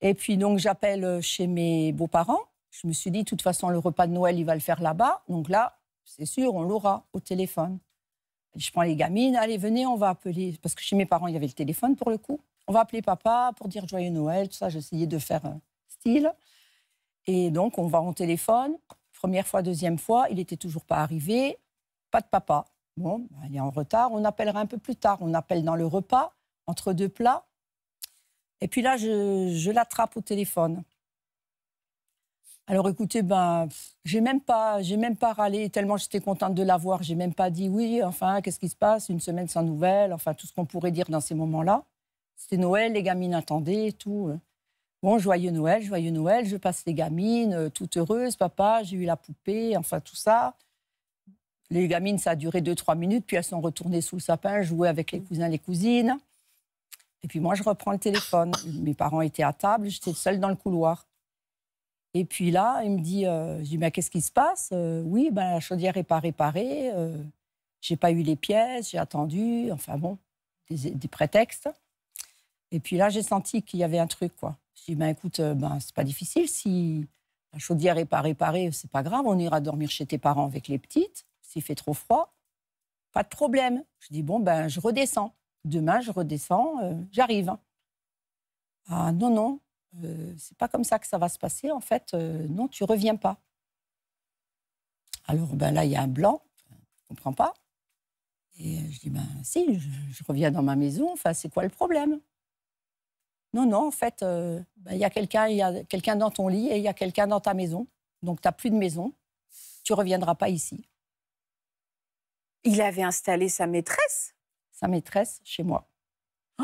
Et puis donc j'appelle euh, chez mes beaux-parents. Je me suis dit, de toute façon, le repas de Noël, il va le faire là-bas. Donc là, c'est sûr, on l'aura au téléphone. Je prends les gamines, allez, venez, on va appeler. Parce que chez mes parents, il y avait le téléphone pour le coup. On va appeler papa pour dire joyeux Noël, tout ça. J'essayais de faire euh, style. Et donc, on va en téléphone. Première fois, deuxième fois, il n'était toujours pas arrivé. Pas de papa. Bon, bah, il est en retard. On appellera un peu plus tard. On appelle dans le repas, entre deux plats. Et puis là, je, l'attrape au téléphone. Alors écoutez, ben, j'ai même pas, j'ai même pas râlé tellement j'étais contente de l'avoir. J'ai même pas dit oui. Enfin, qu'est-ce qui se passe Une semaine sans nouvelles. Enfin, tout ce qu'on pourrait dire dans ces moments-là. C'était Noël, les gamines attendaient et tout. Euh. Bon, joyeux Noël, joyeux Noël. Je passe les gamines, euh, toute heureuse. Papa, j'ai eu la poupée. Enfin, tout ça. Les gamines, ça a duré 2-3 minutes, puis elles sont retournées sous le sapin, jouer avec les cousins, les cousines. Et puis moi, je reprends le téléphone. Mes parents étaient à table, j'étais seule dans le couloir. Et puis là, il me dit, euh, je dis, mais bah, qu'est-ce qui se passe euh, Oui, ben, la chaudière n'est pas réparée, euh, j'ai pas eu les pièces, j'ai attendu, enfin bon, des, prétextes. Et puis là, j'ai senti qu'il y avait un truc, quoi. Je dis, ben écoute, ben, c'est pas difficile, si la chaudière n'est pas réparée, c'est pas grave, on ira dormir chez tes parents avec les petites, s'il fait trop froid, pas de problème. Je dis, bon, ben je redescends demain, je redescends, euh, j'arrive. Hein. Ah non, non, euh, c'est pas comme ça que ça va se passer. En fait, euh, non, tu reviens pas. Alors ben là, il y a un blanc, je comprends pas. Et euh, je dis ben si, je, reviens dans ma maison. Enfin, c'est quoi le problème Non, non, en fait, ben, il y a quelqu'un, il a quelqu'un dans ton lit et il y a quelqu'un dans ta maison. Donc tu n'as plus de maison. Tu reviendras pas ici. Il avait installé sa maîtresse sa maîtresse chez moi.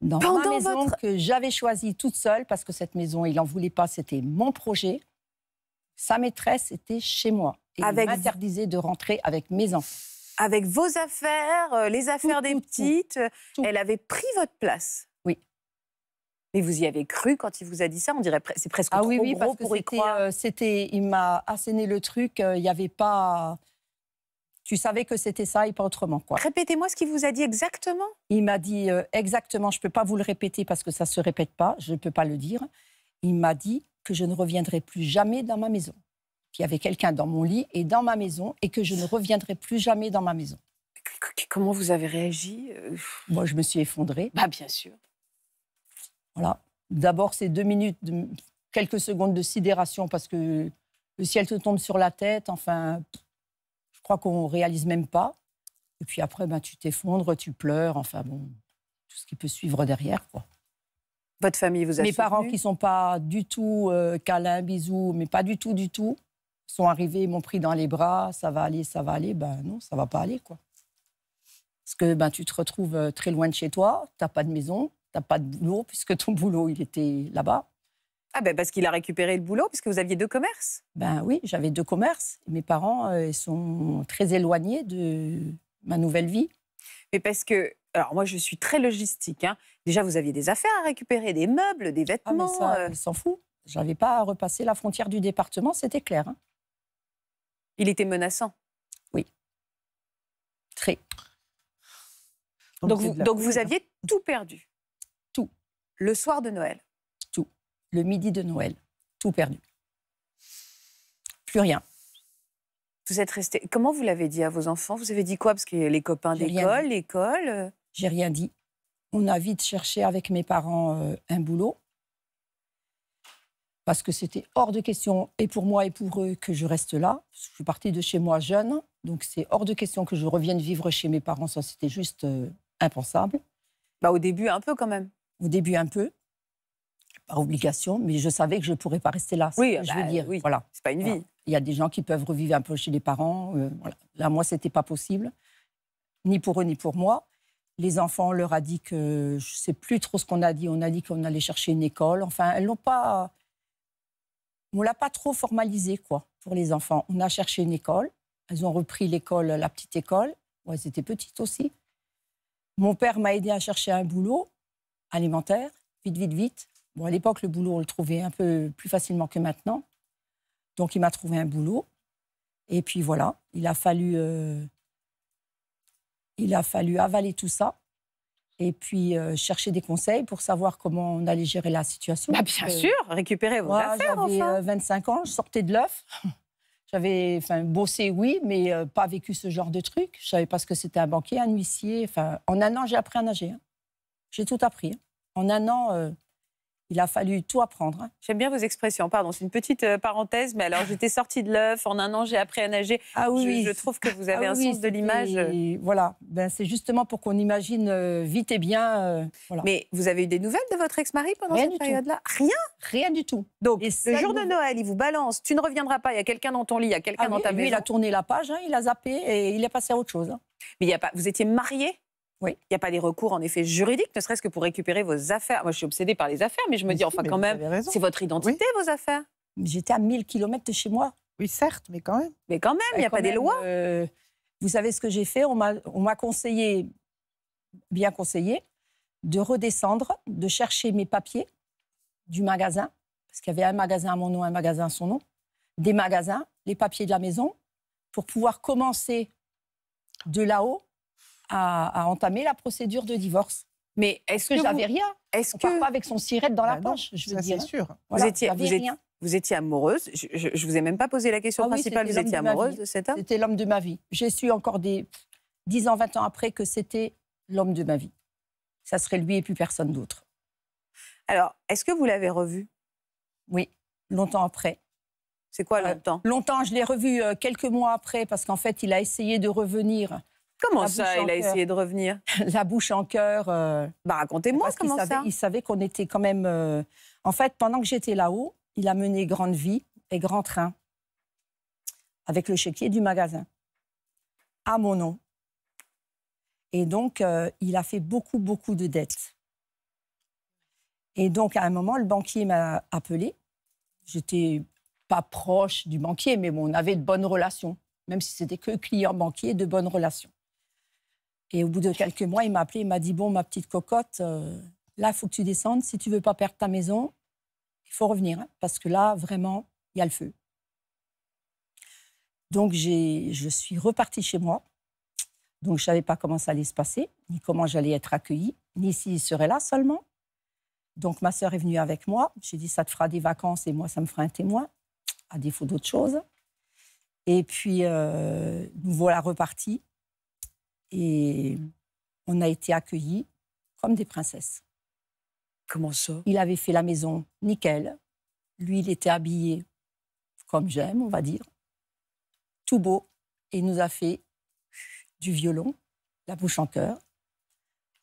dans ma maison que j'avais choisie toute seule, parce que cette maison, il n'en voulait pas, c'était mon projet. Sa maîtresse était chez moi. Et il m'interdisait de rentrer avec mes enfants. Avec vos affaires, euh, les affaires des petites, euh, elle avait pris votre place. Oui. Mais vous y avez cru quand il vous a dit ça On dirait c'est presque ah, trop oui, oui, gros pour y croire. Euh, c'était, il m'a asséné le truc. Il n'y avait pas, tu savais que c'était ça et pas autrement. Quoi. Répétez-moi ce qu'il vous a dit exactement. Il m'a dit euh, exactement, je ne peux pas vous le répéter parce que ça ne se répète pas, je ne peux pas le dire. Il m'a dit que je ne reviendrai plus jamais dans ma maison. Qu'il y avait quelqu'un dans mon lit et dans ma maison et que je ne reviendrai plus jamais dans ma maison. Comment vous avez réagi euh, Moi, je me suis effondrée. Bah, bien sûr. Voilà. D'abord, ces deux minutes, quelques secondes de sidération parce que le ciel te tombe sur la tête. Enfin, je crois qu'on réalise même pas. Et puis après, ben, tu t'effondres, tu pleures, enfin bon, tout ce qui peut suivre derrière, quoi. Votre famille vous a Mes parents qui sont pas du tout euh, câlins, bisous, mais pas du tout, du tout, sont arrivés, m'ont pris dans les bras, ça va aller, ça va aller. Ben non, ça va pas aller, quoi. Parce que ben, tu te retrouves euh, très loin de chez toi, tu n'as pas de maison, tu n'as pas de boulot, puisque ton boulot, il était là-bas. Ah ben parce qu'il a récupéré le boulot, puisque vous aviez deux commerces. Ben oui, j'avais deux commerces. Mes parents euh, sont très éloignés de ma nouvelle vie. Mais parce que, alors moi je suis très logistique. Hein. Déjà vous aviez des affaires à récupérer, des meubles, des vêtements. Ah mais ça, euh. s'en fout. J'avais pas à repasser la frontière du département, c'était clair. Hein. Il était menaçant. Oui. Très. donc vous aviez tout perdu. Tout. Le soir de Noël le midi de Noël. Tout perdu. Plus rien. Vous êtes resté. Comment vous l'avez dit à vos enfants Vous avez dit quoi Parce que les copains d'école, l'école. Euh. J'ai rien dit. On a vite cherché avec mes parents euh, un boulot. Parce que c'était hors de question, et pour moi et pour eux, que je reste là. Je suis partie de chez moi jeune, donc c'est hors de question que je revienne vivre chez mes parents. Ça, c'était juste euh, impensable. Bah, au début, un peu quand même. Au début, un peu par obligation, mais je savais que je ne pourrais pas rester là. Oui, je bah veux dire, oui. voilà. C'est pas une vie. Il y a des gens qui peuvent revivre un peu chez les parents. Euh, voilà. Là, moi, c'était pas possible, ni pour eux ni pour moi. Les enfants, on leur a dit que je sais plus trop ce qu'on a dit. On a dit qu'on allait chercher une école. Enfin, elles n'ont pas. On l'a pas trop formalisé, quoi, pour les enfants. On a cherché une école. Elles ont repris l'école, la petite école. Elles c'était petite aussi. Mon père m'a aidé à chercher un boulot alimentaire, vite, vite, vite. Bon, à l'époque, le boulot, on le trouvait un peu plus facilement que maintenant. Donc, il m'a trouvé un boulot. Et puis voilà, il a fallu, euh, il a fallu avaler tout ça et puis euh, chercher des conseils pour savoir comment on allait gérer la situation. Bah, bien euh, sûr, récupérer vos affaires. J'avais 25 ans, je sortais de l'œuf. J'avais bossé, oui, mais pas vécu ce genre de truc. Je savais pas ce que c'était un banquier, un huissier. Enfin, en un an, j'ai appris à nager. Hein. J'ai tout appris. Hein. En un an, il a fallu tout apprendre. J'aime bien vos expressions. Pardon, c'est une petite euh, parenthèse, mais alors j'étais sortie de l'œuf. En un an, j'ai appris à nager. Ah oui. Je, trouve que vous ah avez un sens de l'image. Voilà. Ben, c'est justement pour qu'on imagine euh, vite et bien. Euh, mais vous avez eu des nouvelles de votre ex-mari pendant cette période-là Rien Rien du tout. Donc, le jour de Noël, il vous balance. Tu ne reviendras pas. Il y a quelqu'un dans ton lit, il y a quelqu'un ah dans ta lui, il a tourné la page, hein, il a zappé et il est passé à autre chose. Mais il y a pas... vous étiez mariés oui. Il n'y a pas des recours, en effet, juridiques, ne serait-ce que pour récupérer vos affaires. Moi, je suis obsédée par les affaires, mais je me dis, enfin, quand même, c'est votre identité, vos affaires. J'étais à 1000 km de chez moi. Oui, certes, mais quand même. Mais quand même, il n'y a bah, pas des lois. Euh, vous savez ce que j'ai fait On m'a conseillé, bien conseillé, de redescendre, de chercher mes papiers du magasin, parce qu'il y avait un magasin à mon nom, un magasin à son nom, des magasins, les papiers de la maison, pour pouvoir commencer de là-haut à, entamer la procédure de divorce. Mais est-ce que, j'avais rien Est-ce que pas avec son sirette dans la bah poche Je veux dire, c'est hein. sûr. vous étiez, vous étiez, vous étiez amoureuse. Je, ne vous ai même pas posé la question ah principale. vous étiez amoureuse de, cet homme. C'était l'homme de ma vie. J'ai su encore des 10 ans, 20 ans après que c'était l'homme de ma vie. Ça serait lui et plus personne d'autre. Alors, est-ce que vous l'avez revu Oui, longtemps après. C'est quoi euh, longtemps Longtemps, je l'ai revu euh, quelques mois après parce qu'en fait, il a essayé de revenir Comment ça, il a essayé de revenir La bouche en cœur. Euh, bah, Racontez-moi comment ça. Il savait qu'on était quand même. Euh, en fait, pendant que j'étais là-haut, il a mené Grande Vie et Grand Train avec le chéquier du magasin à mon nom. Et donc, euh, il a fait beaucoup, beaucoup de dettes. Et donc, à un moment, le banquier m'a appelé. J'étais pas proche du banquier, mais on avait de bonnes relations, même si c'était que client banquier, de bonnes relations. Et au bout de quelques mois, il m'a appelé, il m'a dit Bon, ma petite cocotte, euh, là, il faut que tu descendes. Si tu veux pas perdre ta maison, il faut revenir, hein, parce que là, vraiment, il y a le feu. Donc, je suis repartie chez moi. Donc, je ne savais pas comment ça allait se passer, ni comment j'allais être accueillie, ni s'il serait là seulement. Donc, ma sœur est venue avec moi. J'ai dit Ça te fera des vacances et moi, ça me fera un témoin, à défaut d'autre chose. Et puis, euh, nous voilà repartis. Et on a été accueillis comme des princesses. Comment ça Il avait fait la maison nickel. Lui, il était habillé comme j'aime, on va dire. Tout beau. Et il nous a fait du violon, la bouche en cœur.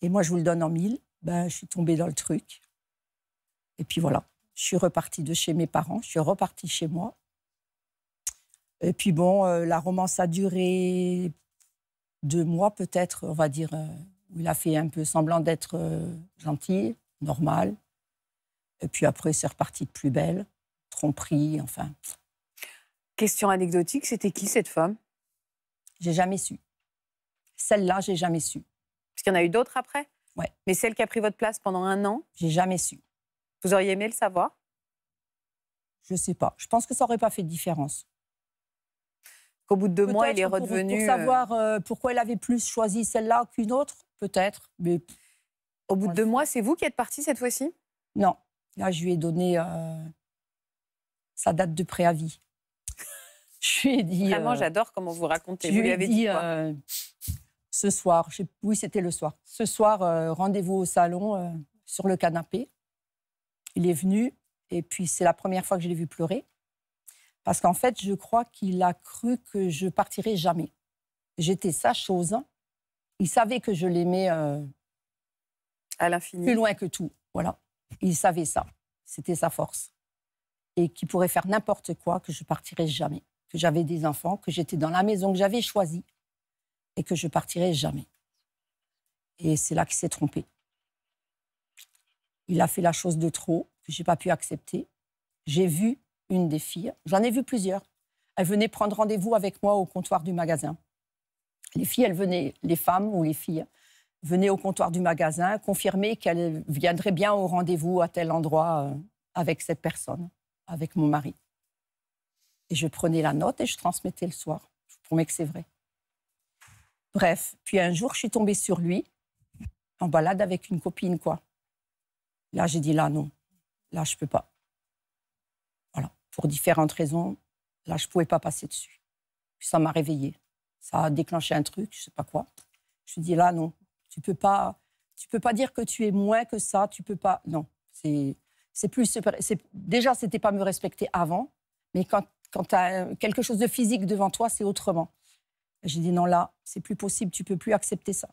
Et moi, je vous le donne en mille. Ben, je suis tombée dans le truc. Et puis voilà, je suis repartie de chez mes parents, je suis repartie chez moi. Et puis bon, euh, la romance a duré deux mois peut-être, on va dire, où euh, il a fait un peu semblant d'être euh, gentil, normal. Et puis après, c'est reparti de plus belle, tromperie, enfin. Question anecdotique, c'était qui cette femme J'ai jamais su. Celle-là, j'ai jamais su. Parce qu'il y en a eu d'autres après Ouais. Mais celle qui a pris votre place pendant un an J'ai jamais su. Vous auriez aimé le savoir Je sais pas. Je pense que ça aurait pas fait de différence qu'au bout de deux mois, il est redevenu. Pour, euh, savoir euh, pourquoi il avait plus choisi celle-là qu'une autre, peut-être. Mais au bout de deux mois, c'est vous qui êtes parti cette fois-ci Non. Là, je lui ai donné euh, sa date de préavis. je lui ai dit. Vraiment, j'adore comment vous racontez. Je vous lui avez dit. ce soir, oui, c'était le soir. Ce soir, rendez-vous au salon sur le canapé. Il est venu et puis c'est la première fois que je l'ai vu pleurer. Parce qu'en fait, je crois qu'il a cru que je partirais jamais. J'étais sa chose. Il savait que je l'aimais euh, à l'infini. Plus loin que tout. Voilà. Il savait ça. C'était sa force. Et qu'il pourrait faire n'importe quoi, que je partirais jamais. Que j'avais des enfants, que j'étais dans la maison que j'avais choisie et que je partirais jamais. Et c'est là qu'il s'est trompé. Il a fait la chose de trop, que j'ai pas pu accepter. J'ai vu une des filles, j'en ai vu plusieurs, elle venait prendre rendez-vous avec moi au comptoir du magasin. Les filles, elles venaient, les femmes ou les filles, venaient au comptoir du magasin confirmer qu'elles viendraient bien au rendez-vous à tel endroit euh, avec cette personne, avec mon mari. Et je prenais la note et je transmettais le soir. Je vous promets que c'est vrai. Bref, puis un jour, je suis tombée sur lui, en balade avec une copine, quoi. Là, j'ai dit, là, non, là, je peux pas pour différentes raisons, là, je ne pouvais pas passer dessus. Puis ça m'a réveillée. Ça a déclenché un truc, je ne sais pas quoi. Je me suis dit, là, non, tu ne peux, pas, tu peux pas dire que tu es moins que ça, tu peux pas. Non, c'est plus. Déjà, ce n'était pas me respecter avant, mais quand, quand tu as quelque chose de physique devant toi, c'est autrement. J'ai dit, non, là, c'est plus possible, tu peux plus accepter ça.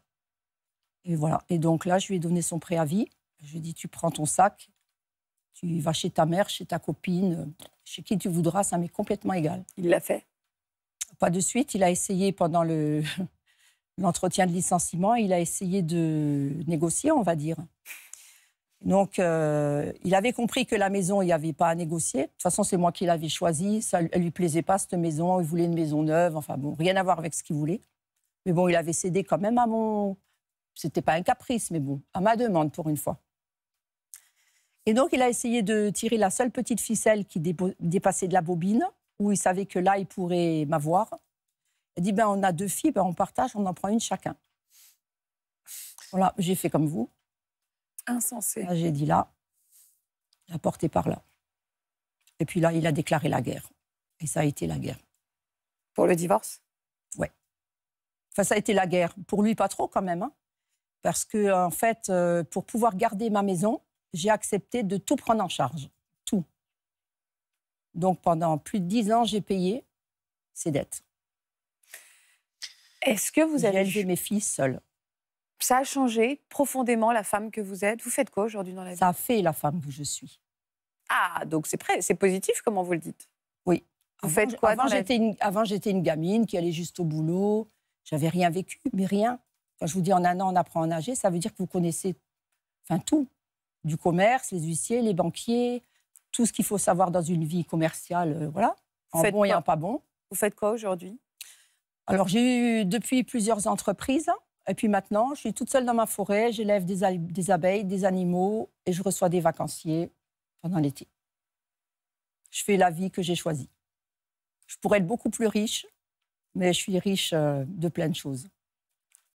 Et voilà. Et donc là, je lui ai donné son préavis. Je lui ai dit, tu prends ton sac, tu vas chez ta mère, chez ta copine, chez qui tu voudras, ça m'est complètement égal. Il l'a fait Pas de suite. Il a essayé pendant l'entretien de licenciement, il a essayé de négocier, on va dire. Donc, euh, il avait compris que la maison, il n'y avait pas à négocier. De toute façon, c'est moi qui l'avais choisi. Ça, ne lui plaisait pas cette maison. Il voulait une maison neuve. Enfin bon, rien à voir avec ce qu'il voulait. Mais bon, il avait cédé quand même à mon. Ce n'était pas un caprice, mais bon, à ma demande pour une fois. Et donc, il a essayé de tirer la seule petite ficelle qui dépassait de la bobine, où il savait que là, il pourrait m'avoir. Il dit, ben, on a deux filles, ben, on partage, on en prend une chacun. Voilà, j'ai fait comme vous. Insensé. J'ai dit là, la porte par là. Et puis là, il a déclaré la guerre. Et ça a été la guerre. Pour le divorce Ouais. Enfin, ça a été la guerre. Pour lui, pas trop quand même. Hein. Parce que, en fait, euh, pour pouvoir garder ma maison, j'ai accepté de tout prendre en charge, tout. Donc pendant plus de dix ans, j'ai payé ces dettes. Est-ce que vous avez élevé mes filles seules Ça a changé profondément la femme que vous êtes. Vous faites quoi aujourd'hui dans la vie Ça a fait la femme que je suis. Ah, donc c'est prêt, c'est positif, comment vous le dites Oui. Vous avant, faites quoi Avant, j'étais une, avant, j'étais une gamine qui allait juste au boulot. J'avais rien vécu, mais rien. Quand je vous dis en un an, on apprend à nager, ça veut dire que vous connaissez, enfin tout du commerce, les huissiers, les banquiers, tout ce qu'il faut savoir dans une vie commerciale, euh, voilà, en bon et en pas bon. Vous faites quoi aujourd'hui Alors j'ai eu depuis plusieurs entreprises. Hein, et puis maintenant, je suis toute seule dans ma forêt, j'élève des, des, abeilles, des animaux et je reçois des vacanciers pendant l'été. Je fais la vie que j'ai choisie. Je pourrais être beaucoup plus riche, mais je suis riche euh, de plein de choses.